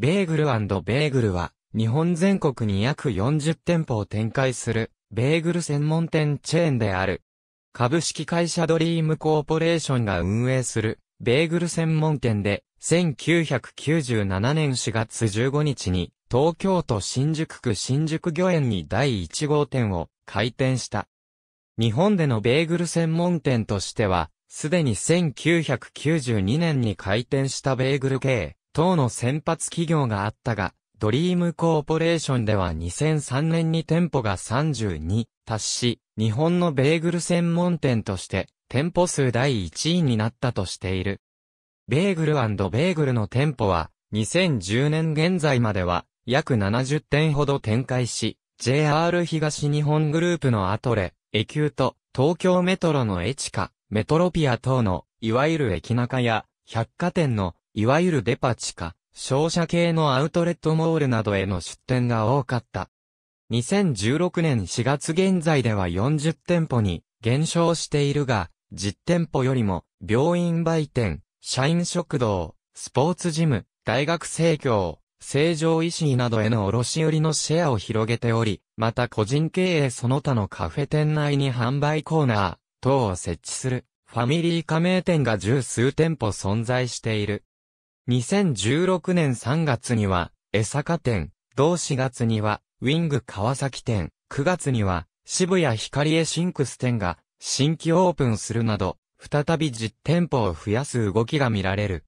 ベーグルベーグルは、日本全国に約40店舗を展開する、ベーグル専門店チェーンである。株式会社ドリームコーポレーションが運営する、ベーグル専門店で、1997年4月15日に、東京都新宿区新宿御苑に第1号店を開店した。日本でのベーグル専門店としては、すでに1992年に開店したベーグル系、等の先発企業があったが、ドリームコーポレーションでは2003年に店舗が32達し、日本のベーグル専門店として店舗数第1位になったとしている。ベーグルベーグルの店舗は2010年現在までは約70店ほど展開し、JR 東日本グループのアトレ、エキュート、東京メトロのエチカ、メトロピア等の、いわゆる駅中や、百貨店のいわゆるデパ地下、商社系のアウトレットモールなどへの出店が多かった。2016年4月現在では40店舗に減少しているが、実店舗よりも病院売店、社員食堂、スポーツジム、大学生協、正常医師などへの卸売のシェアを広げており、また個人経営その他のカフェ店内に販売コーナー等を設置するファミリー加盟店が十数店舗存在している。2016年3月には、江坂店、同4月には、ウィング川崎店、9月には、渋谷光エシンクス店が、新規オープンするなど、再び実店舗を増やす動きが見られる。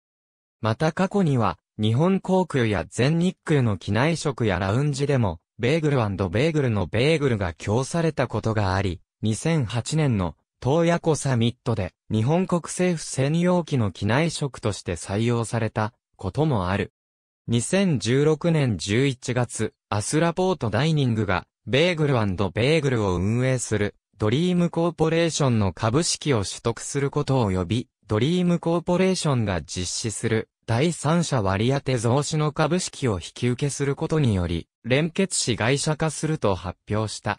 また過去には、日本航空や全日空の機内食やラウンジでも、ベーグルベーグルのベーグルが供されたことがあり、2008年の東野湖サミットで、日本国政府専用機の機内食として採用されたこともある。2016年11月、アスラポートダイニングが、ベーグルベーグルを運営する、ドリームコーポレーションの株式を取得することを呼び、ドリームコーポレーションが実施する、第三者割当増資の株式を引き受けすることにより、連結し会社化すると発表した。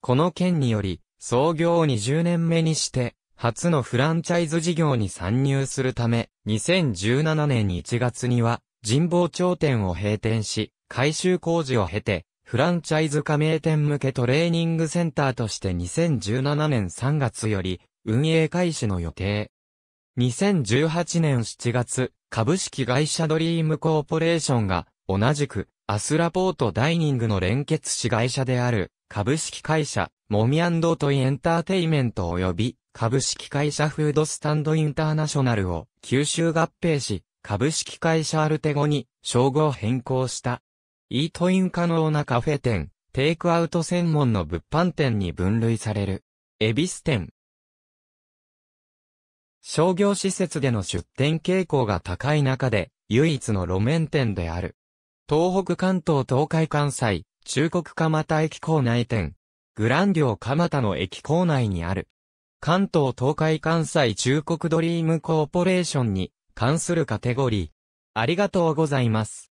この件により、創業20年目にして、初のフランチャイズ事業に参入するため、2017年1月には、神保町店を閉店し、改修工事を経て、フランチャイズ加盟店向けトレーニングセンターとして2017年3月より運営開始の予定。2018年7月、株式会社ドリームコーポレーションが同じくアスラポートダイニングの連結子会社である株式会社モミアンドトイエンターテイメント及び株式会社フードスタンドインターナショナルを吸収合併し、株式会社アルテゴに称号変更した。イートイン可能なカフェ店、テイクアウト専門の物販店に分類される。エビス店。商業施設での出店傾向が高い中で、唯一の路面店である。東北関東東海関西、中国蒲田駅構内店。グランリョ蒲田の駅構内にある。関東東海関西中国ドリームコーポレーションに関するカテゴリー。ありがとうございます。